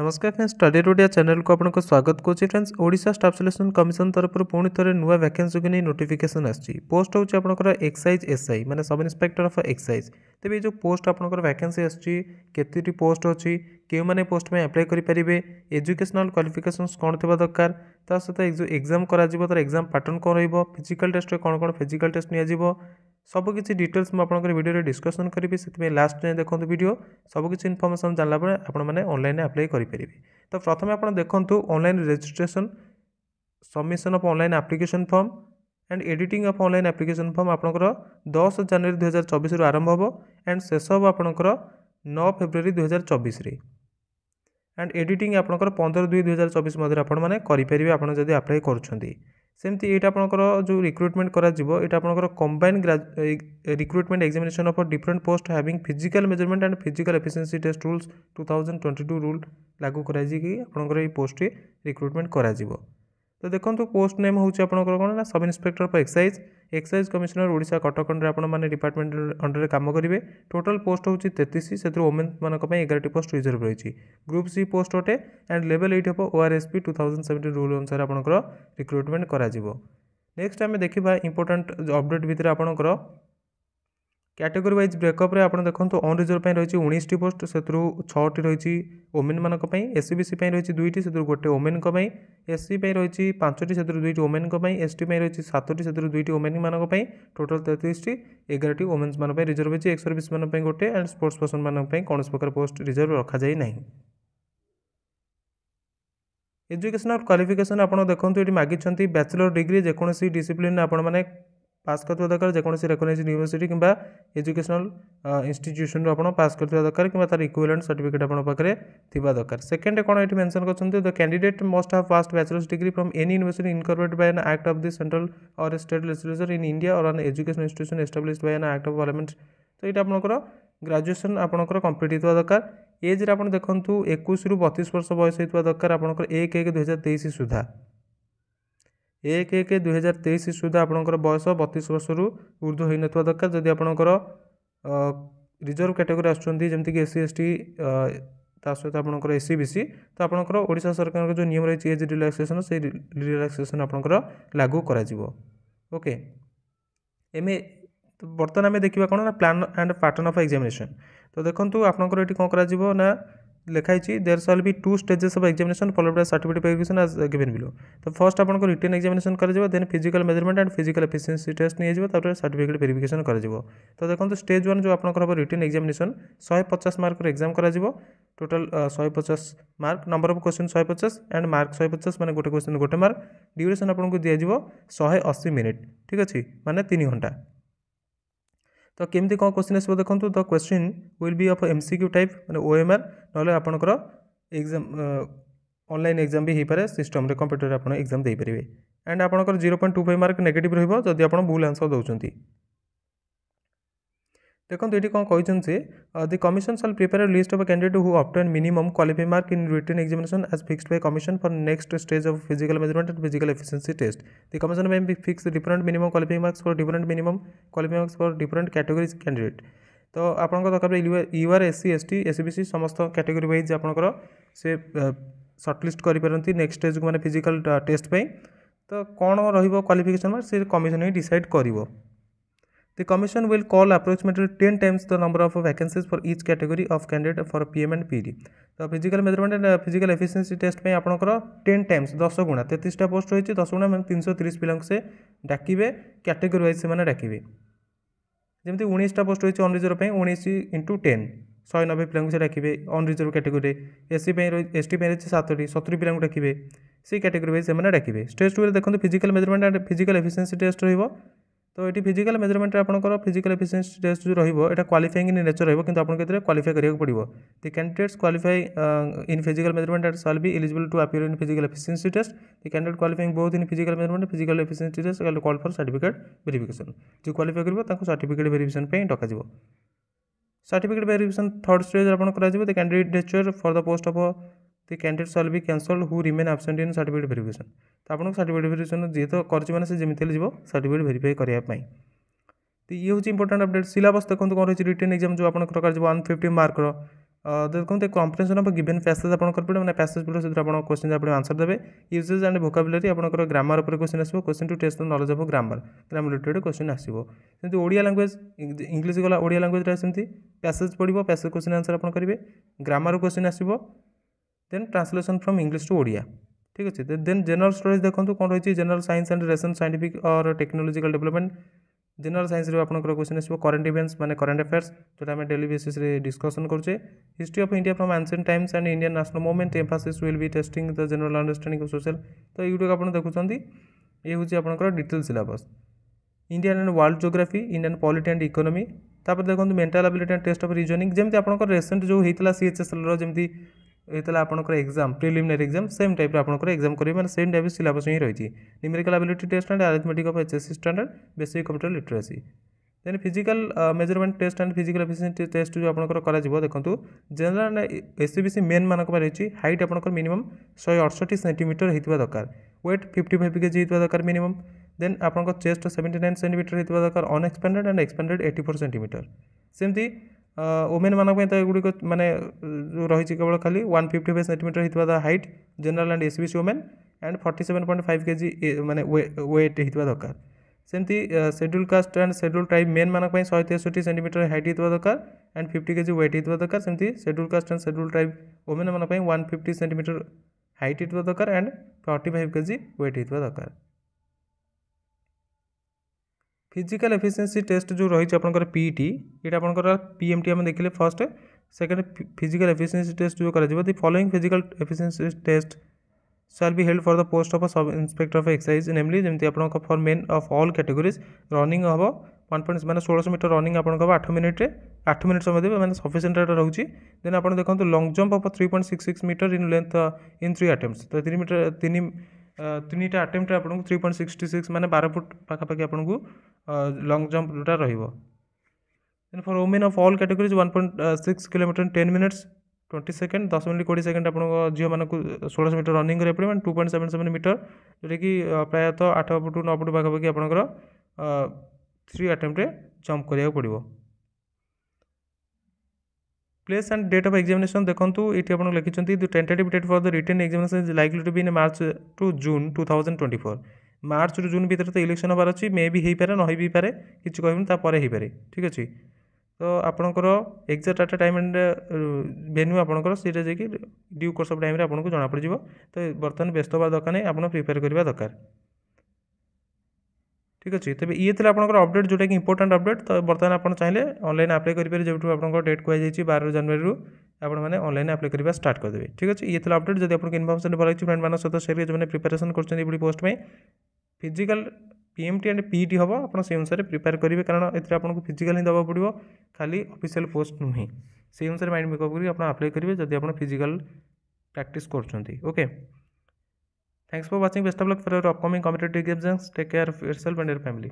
नमस्कार फ्रेंड्स ଷ୍ଟଡିର ଓଡ଼ିଆ ଚ୍ୟାନେଲକୁ ଆପଣଙ୍କ ସ୍ୱାଗତ କରୁଛି friends Odisha staff selection commission ତରଫରୁ ପୁଣି ଥରେ ନୂଆ ଭ୍ୟାକେନ୍ସିକୁ ନେଇ ନୋଟିଫିକେସନ୍ ଆସିଛି ପୋଷ୍ଟ ହେଉଛି ଆପଣଙ୍କର ଏକ୍ସାଇଜ୍ ଏସ୍ଆଇ ମାନେ ସବ୍ ଇନ୍ସପେକ୍ଟର ଅଫ୍ ଏକ୍ସାଇଜ୍ ତେବେ ଏଇ ଯେଉଁ ପୋଷ୍ଟ ଆପଣଙ୍କର ଭ୍ୟାକେନ୍ସି ଆସୁଛି କେତୋଟି ପୋଷ୍ଟ ଅଛି କେଉଁମାନେ ପୋଷ୍ଟ ପାଇଁ ଆପ୍ଲାଏ କରିପାରିବେ ଏଜୁକେସନାଲ୍ କ୍ୱାଲିଫିକେସନ୍ସ କ'ଣ ଥିବା ଦରକାର ତା ସହିତ ଯେଉଁ ଏକ୍ଜାମ୍ କରାଯିବ ତା'ର ଏକ୍ଜାମ୍ ପାଟର୍ନ କ'ଣ ରହିବ ଫିଜିକାଲ୍ ଟେଷ୍ଟରେ କ'ଣ କ'ଣ ଫିଜିକାଲ୍ ଟେଷ୍ଟ ନିଆଯିବ ସବୁକିଛି ଡିଟେଲ୍ସ ମୁଁ ଆପଣଙ୍କର ଭିଡ଼ିଓରେ ଡିସ୍କସନ୍ କରିବି ସେଥିପାଇଁ ଲାଷ୍ଟ ଯାଏଁ ଦେଖନ୍ତୁ ଭିଡ଼ିଓ ସବୁକିଛି ଇନଫର୍ମେସନ୍ ଜାଣିଲା ପରେ ଆପଣମାନେ ଅନଲାଇନ୍ରେ ଆପ୍ଲାଏ କରିପାରିବେ ତ ପ୍ରଥମେ ଆପଣ ଦେଖନ୍ତୁ online registration submission of online application form and editing of online application form ଆପଣଙ୍କର ଦଶ ଜାନୁଆରୀ ଦୁଇହଜାର ଚବିଶରୁ ଆରମ୍ଭ ହେବ ଆଣ୍ଡ ଶେଷ ହେବ ଆପଣଙ୍କର ନଅ ଫେବୃଆରୀ ଦୁଇହଜାର ଚବିଶରେ ଆଣ୍ଡ ଏଡ଼ିଟିଂ ଆପଣଙ୍କର ପନ୍ଦର ଦୁଇ ଦୁଇହଜାର ଚବିଶ ମଧ୍ୟରେ ଆପଣମାନେ କରିପାରିବେ ଆପଣ ଯଦି ଆପ୍ଲାଏ କରୁଛନ୍ତି ସେମିତି ଏଇଟା ଆପଣଙ୍କର ଯେଉଁ ରିକ୍ରୁଟମେଣ୍ଟ କରାଯିବ ଏଇଟା ଆପଣଙ୍କର combine recruitment examination of different post having physical measurement and physical efficiency test rules two thousand twenty two rule ଲାଗୁ କରାଯାଇକି ଆପଣଙ୍କର ଏଇ ପୋଷ୍ଟରେ ରିକ୍ରୁଟମେଣ୍ଟ କରାଯିବ ତ ଦେଖନ୍ତୁ ପୋଷ୍ଟ ନେମ୍ ହେଉଛି ଆପଣଙ୍କର କ'ଣ ନା sub inspector of excise excise commissioner Odisha Cuttack ଆପଣମାନେ ଡିପାର୍ଟମେଣ୍ଟ ଅଣ୍ଡରରେ କାମ କରିବେ ଟୋଟାଲ୍ ପୋଷ୍ଟ ହେଉଛି ତେତିଶ ସେଥିରୁ ଓମେନ୍ମାନଙ୍କ ପାଇଁ ଏଗାରଟି ପୋଷ୍ଟ ରିଜର୍ଭ ରହିଛି ଗ୍ରୁପ୍ ସି ପୋଷ୍ଟ ଅଟେ ଆଣ୍ଡ ଲେଭେଲ୍ ଏଇଟ୍ ହେବ O R S P two thousand seventeen rule ଅନୁସାରେ ଆପଣଙ୍କର ରିକ୍ରୁଟମେଣ୍ଟ କରାଯିବ ନେକ୍ସଟ ଆମେ ଦେଖିବା ଇମ୍ପୋର୍ଟାଣ୍ଟ ଅପଡ଼େଟ୍ ଭିତରେ ଆପଣଙ୍କର ক্যাটেগোরি ওয়াইজ ব্রেকঅপ্রে আপনার দেখুন অনরিজর্ভ পাই রয়েছে উনিশটি পোস্ট সেতু ছটি রয়েছে ওমেন মানক পাই এসসি বিসি পাই রয়েছে দুইটি সেতু গোটে ওমেন পাই এসসি পাই রয়েছে পাঁচটি সেতু দুইটি ওমেন পাই এসটি পাই রয়েছে সাতটি সেতু দুইটি ওমেন মানক পাই টোটাল তেত্রিশটি এগারোটি ওমেন্স মান পাই রিজর্ভ হয়েছে এক্স সর্ভিস মান পাই গোটে আন্ড স্পোর্টস পর্সন মান পাই কৌশি প্রকার পোস্ট রিজর্ভ রখাযাই না এজুকেশনাল କ୍ୱାଲିଫିକେସନ୍ ଆପଣ ଦେଖନ୍ତୁ ଏଠି ମାଗିଛନ୍ତି ବ୍ୟାଚଲର୍ ଡିଗ୍ରୀ ଯେକୌଣସି ଡିସିପ୍ଲିନ୍ ଆପଣମାନେ ପାସ୍ କରିଥିବା ଦରକାର ଯେକୌଣସି ରେକଗ୍ନାଇଜ୍ ୟୁନିଭର୍ସିଟି କିମ୍ବା ଏଜୁକେସନାଲ୍ ଇନଷ୍ଟିଚ୍ୟୁସନ୍ରୁ ଆପଣ ପାସ୍ କରିଥିବା ଦରକାର କିମ୍ବା ତା'ର ଇକ୍ୱିଲାଣ୍ଟ ସାର୍ଟିଫିକେଟ୍ ଆପଣଙ୍କ ପାଖରେ ଥିବା ଦରକାର ସେକେଣ୍ଡ କ'ଣ ଏଠି ମେନ୍ସନ୍ କରିଛନ୍ତି the candidate must have passed bachelors degree from any university incorporate by an act of the central or state legislature in India or an education institution establish Bai an act of parliament ତ ଏଇଟା ଆପଣଙ୍କର graduation ଆପଣଙ୍କର complete ହୋଇଥିବା ଦରକାର ଏଜ୍ରେ ଆପଣ ଦେଖନ୍ତୁ ଏକୋଇଶରୁ ବତିଶ ବର୍ଷ ବୟସ ହୋଇଥିବା ଦରକାର ଆପଣଙ୍କର ଏକ ଏକ ଦୁଇହଜାର ତେଇଶ ସୁଦ୍ଧା ଏକ ଏକ ଦୁଇହଜାର ତେଇଶ ସୁଦ୍ଧା ଆପଣଙ୍କର ବୟସ ବତିଶ ବର୍ଷରୁ ଉର୍ଦ୍ଧ୍ୱ ହୋଇନଥିବା ଦରକାର ଯଦି ଆପଣଙ୍କର ରିଜର୍ଭ କାଟାଗୋରୀ ଆସୁଛନ୍ତି ଯେମିତିକି ଏସ୍ ସି ଏସ୍ ଟି ତା ସହିତ ଆପଣଙ୍କର ଏସ୍ ସି ବି ସି ତ ଆପଣଙ୍କର ଓଡ଼ିଶା ସରକାରଙ୍କର ଯେଉଁ ନିୟମ ରହିଛି ଏଜ୍ ରିଲାକ୍ସେସନ୍ ସେଇ ରିଲାକ୍ସେସନ୍ ଆପଣଙ୍କର ଲାଗୁ କରାଯିବ ଓକେ ଏମେ ବର୍ତ୍ତମାନ ଆମେ ଦେଖିବା କ'ଣ ନା plan and pattern of examination ତ ଦେଖନ୍ତୁ ଆପଣଙ୍କର ଏଠି କ'ଣ କରାଯିବ ନା লেখা হয়েছি there shall be two stages of examination followed by certificate verification as given below তো ফার্স্ট আপনার রিটেন এক্সামিনেশন করা then physical measurement and physical efficiency test নিয়ে যাব তারপরে সার্টিফিকেট ভেরিফিকেশন করা তো দেখুন স্টেজ ওয়ান যে আপনার হব রিটেন এক্সামিনেশন শহে পচাশ মার্কর এক্সাম করা টোটাল শহে পচাশ মার্ক নম্বর অফ কোশ্চিন শহে পচাশ অ্যান্ড মার্ক শহে পচাশ মানে গোটে কোশ্চিন গোটে মার্ক ডিউরেসন আপনার দিয়ে শহে অশী মিনিট ঠিক আছে মানে তিন ঘন্টা ତ କେମିତି କ'ଣ କୋଶ୍ଚିନ୍ ଆସିବ ଦେଖନ୍ତୁ the question will be of M C Q type ମାନେ ଓ ଏମ୍ ଆର୍ ନହେଲେ ଆପଣଙ୍କର ଏକ୍ଜାମ୍ ଅନଲାଇନ୍ ଏକ୍ଜାମ୍ ବି ହେଇପାରେ ସିଷ୍ଟମ୍ରେ କମ୍ପ୍ୟୁଟର୍ରେ ଆପଣ ଏକ୍ଜାମ୍ ଦେଇପାରିବେ ଆଣ୍ଡ ଆପଣଙ୍କର zero point two five mark negative ରହିବ ଯଦି ଆପଣ ଭୁଲ୍ ଆନ୍ସର୍ ଦେଉଛନ୍ତି ଦେଖନ୍ତୁ ଏଠି କ'ଣ କହିଛନ୍ତି ସେ the commission shall prepare list of candidate who obtain minimum qualify mark in written examination as fixed by commission for next stage of physical measurement and physical efficiency test the commission may be fix different minimum qualify marks for different minimum qualify marks for different categories candidate ତ ଆପଣଙ୍କ ଦରକାର U R S C S T S B C ସମସ୍ତ category wise ଆପଣଙ୍କର ସେ shortlist କରିପାରନ୍ତି next ଷ୍ଟେଜ୍କୁ ମାନେ physical test ପାଇଁ ତ କ'ଣ ରହିବ କ୍ୱାଲିଫିକେସନ୍ ମାର୍କ ସେ କମିଶନ୍ ହିଁ ଡିସାଇଡ଼୍ କରିବ The commission will call approximately 10 times the number of vacancies for each category of candidate for PM and PD. तो physical measurement and physical efficiency test में आपंकर टेन टाइम्स दस गुणा तेतीसटा post रही है दस गुणा मैम तीन सौ तीस पिला से डाकबे कैटेगोरी वाइज से डाकबे जमी उन्नीसटा पोस्ट रही है अनरिजर्व उन्नीस इंटू टेन शहे नबे पिला से डाकबे unreserved category SC S T रही सतटी सतुरी पिला डाकबे से कैटेगोरी वाइज से डाकबे स्टेज टू देखते physical measurement and physical efficiency test रोक তো এটি ফিজিক্যাল মেজরমেন্টে আপনার ফিজিক্যাল এফিসিয়েন্সি টেস্ট যে রহব এটা কোয়ালিফাইং ইন নেচর রহব কিন্তু আপনার এতে কোয়ালিফাই করা পড়ব the candidates qualify in physical measurement at shall be eligible to appear in physical efficiency test the candidate qualifying both in physical measurement physical efficiency test call for certificate verification যে কোয়ালিফাই করবে তাকে certificate verification ডকাযিব certificate verification third stage আপনার করা the candidate nature for the post of the candidate shall be cancelled who remain absent in certificate verification তো ଆପଣଙ୍କୁ certificate verification ଯେହେତୁ କରିଛି ମାନେ ସେ ଯେମିତି ହେଲେ ଯିବ ସାର୍ଟିଫିକେଟ୍ ଭେରିଫାଏ କରିବା ପାଇଁ ତ ଇଏ ହେଉଛି ଇମ୍ପୋର୍ଟାଣ୍ଟ ଅପଡ଼େଟ୍ ସିଲାବସ୍ ଦେଖନ୍ତୁ କ'ଣ ରହିଛି ରିଟର୍ନ ଏକ୍ଜାମ୍ ଯେଉଁ ଆପଣଙ୍କର କରାଯିବ ୱାନ୍ ଫିଫ୍ଟି ମାର୍କର ଦେଖନ୍ତୁ କମ୍ପ୍ରେନ୍ସନ୍ ଅଫ୍ ଗିଭେନ୍ ପ୍ୟାସେଜ୍ ଆପଣ କରିପାରିବେ ମାନେ ପ୍ୟାସେଜ୍ ପିଡ଼ିଓ ସେଥିରେ ଆପଣ କୋଶ୍ଚିନ୍ ଆପଣ ଆନ୍ସର୍ ଦେବେ ୟୁଜେସ୍ ଆଣ୍ଡ ଭୋକାବୁଲାରୀ ଆପଣଙ୍କର ଗ୍ରାମାର ଉପରେ କୋଶ୍ଚିନ୍ ଆସିବ question to test knowledge of grammar grammar related question ଆସିବ ସେମିତି ଓଡ଼ିଆ ଲାଙ୍ଗୁଏଜ୍ ଇଂଲିଶ ଗଲା ଓଡ଼ିଆ ଲାଙ୍ଗୁଏଜ୍ରେ ସେମିତି ପ୍ୟାସେଜ୍ ପଡ଼ିବ ପ୍ୟାସେଜ୍ କୋଶ୍ଚିନ୍ ଆନ୍ସର୍ ଆପଣ କରିବେ ଗ୍ରାମାର କୋଶ୍ଚିନ୍ ଆସିବ then translation from English to Odia ଠିକ୍ ଅଛି ଦେନ୍ ଜେନେରାଲ ଷ୍ଟଡିଜ୍ ଦେଖନ୍ତୁ କ'ଣ ରହିଛି ଜେନେରାଲ ସାଇନ୍ସ ଆଣ୍ଡ ରେସନ୍ scientific or technological development general ସାଇନ୍ସରେ ଆପଣଙ୍କର କ୍ୱେଶ୍ଚନ୍ ଆସିବ କରେଣ୍ଟ ଇଭେଣ୍ଟସ୍ ମାନେ କରେଣ୍ଟ ଆଫେୟାର୍ସ ଯେଉଁଟା ଆମେ ଡେଲି ବେସିସ୍ରେ ଡିସ୍କସନ୍ କରୁଛେ history of India from ancient times and Indian national movement emphasis will be testing the general understanding of social ତ ଏଇଗୁଡ଼ିକ ଆପଣ ଦେଖୁଛନ୍ତି ଏ ହେଉଛି ଆପଣଙ୍କର detail syllabus Indian and world geography Indian polity and economy ତାପରେ ଦେଖନ୍ତୁ mental ability and test of reasoning ଯେମିତି ଆପଣଙ୍କର ରେସେଣ୍ଟ ଯେଉଁ ହେଇଥିଲା ସିଏଚ୍ଏସ୍ଏଲ୍ର ଯେମିତି এই ଥିଲା ଆପଣଙ୍କର ଏକ୍ଜାମ୍ ପ୍ରିଲିମିନାରୀ ଏକ୍ଜାମ୍ ସେମ୍ ଟାଇପ୍ର ଆପଣଙ୍କର ଏକ୍ଜାମ୍ କରିବେ ମାନେ ସେମ୍ ଟାଇପ୍ ସିଲାବସ୍ ହିଁ ରହିଛି numerical ability test and arithmetic of HSC standard basic computer literacy then physical measurement test and physical efficiency test ଯେଉଁ ଆପଣଙ୍କର କରାଯିବ ଦେଖନ୍ତୁ ଜେନେରାଲ୍ ଆଣ୍ଡ ଏସ୍ସିବିସି ମେନ୍ମାନଙ୍କ ପାଇଁ ରହିଛି ହାଇଟ୍ ଆପଣଙ୍କର ମିନିମମ୍ ଶହେ ଅଠଷଠି ସେଣ୍ଟିମିଟର ହେଇଥିବା ଦରକାର ୱେଟ୍ ଫିଫ୍ଟି ଫାଇଭ୍ କେଜି ହେଇଥିବା ଦରକାର ମିନିମମ୍ ଦେନ୍ ଆପଣଙ୍କ ଚେଷ୍ଟ ସେଭେଣ୍ଟି ନାଇନ୍ ସେଣ୍ଟିମିଟର ହେଇଥିବା ଦରକାର unexpanded and expanded eighty four centimetre ସେମିତି ओमेन मान तो एगुड़ी मैंने रही केवल खाली वन फिफ्टी फाइव सेन्टीमिटर होता height general and SB women and forty seven point five K G मैंने वेट होता दरकार सेमती schedule caste and schedule tribe men मैं शहे तेसठी सेन्टीमिटर हाइट होता दरकार एंड फिफ्टी के जी व्वेट होता दरकार सेमती schedule caste and schedule tribe women मैं वन फिफ्टी सेन्टीमिटर हाइट होता दरकार एंड फर्टी फाइव के जी व्वेट होता दरकार ফিজিক্যাল এফিসিয়েন্সি টেস্ট যে রয়েছে আপনার পিইটি এটা আপনার পিএমটি আমি দেখলে first second physical efficiency test जो করা the following physical efficiency test shall be held for the post of a sub inspector of excise namely যেমতি আপনার for men of all categories running হব one point মানে ষোলশো মিটর রনিং আপনার হব আঠ মিনিটে আঠ মিনিট সময় দেবে মানে সফিসিয়েন্ট এটা রয়েছে দেন আপনার দেখুন লং জম্প হব three point six six metre in length in three attempts তো তিন মিটর তিন ତିନିଟା ଆଟେମ୍ପ୍ଟରେ ଆପଣଙ୍କୁ ଥ୍ରୀ ପଏଣ୍ଟ ସିକ୍ସଟି ସିକ୍ସ ମାନେ ବାର ଫୁଟ୍ ପାଖାପାଖି ଆପଣଙ୍କୁ ଲଙ୍ଗ୍ ଜମ୍ପଟା ରହିବ then for women of all categories one point six kilometre ten minutes twenty second ଦଶ ମିନିଟ୍ କୋଡ଼ିଏ ସେକେଣ୍ଡ ଆପଣଙ୍କ ଝିଅମାନଙ୍କୁ ଷୋଳଶହ ମିଟର ରନିଂ କରିବାକୁ ପଡ଼ିବ ମାନେ two point seven seven metre ଯେଉଁଟାକି ପ୍ରାୟତଃ ଆଠ ଫୁଟ୍ ନଅ ଫୁଟ୍ ପାଖାପାଖି ଆପଣଙ୍କର ଥ୍ରୀ ଆଟେମ୍ପ୍ଟରେ ଜମ୍ପ କରିବାକୁ ପଡ଼ିବ place and date of examination ଦେଖନ୍ତୁ ଏଠି ଆପଣ ଲେଖିଛନ୍ତି the tentative date for the written examination is likely to be in March to June two thousand twenty four ମାର୍ଚ୍ଚରୁ ଜୁନ୍ ଭିତରେ ତ ଇଲେକ୍ସନ୍ ହେବାର ଅଛି ମେ ବି ହେଇପାରେ ନ ହେଇ ବି ପାରେ କିଛି କହିବିନି ତାପରେ ହେଇପାରେ ଠିକ୍ ଅଛି ତ ଆପଣଙ୍କର exact at time and venue ଆପଣଙ୍କର ସେଇଟା ଯାଇକି ଡ୍ୟୁ କୋର୍ସ ଅଫ୍ ଟାଇମ୍ରେ ଆପଣଙ୍କୁ ଜଣାପଡ଼ିଯିବ ତ ବର୍ତ୍ତମାନ ବ୍ୟସ୍ତ ହେବା ଦରକାର ନାହିଁ ଆପଣ ପ୍ରିପେୟାର କରିବା ଦରକାର ঠিক আছে তবে ইয়ে লা আপনার অপডেট যেটা কি ইম্পর্টাট অপডেট তো বর্তমানে আপনার চাইলে অনলাইন আপ্লাই করে যেটু আপনার ডেট কুয়াযাই বার জানুয়ারি আপনার মানে অনলাইন আপ্লাই করা স্টার্ট করে ঠিক আছে ইয়ে লা অপডেট যদি আপনার ইনফরমেশন ভাল লাগছে ফ্রেন্ড মান সহ সেয়ার যে প্রিপারেসন করছেন এইভাবে পোস্ট পাই ফিজিকাল পিএমটি আন্ড পিইটি হব আপনার সেই অনুসারে প্রিপেয়ার করবে কারণ এতে আপনার ফিজিকাল হি দেওয়া পড়ব খালি অফিসিয়াল পোস্ট নুহে সেই অনুসারে মাইন্ড মেকআপ করি আপনার আপ্লাই করবে যদি আপনার ফিজিকাল প্র্যাকটিস করছেন ওকে Thanks for watching. Best of luck for your upcoming competitive exams. Take care of yourself and your family.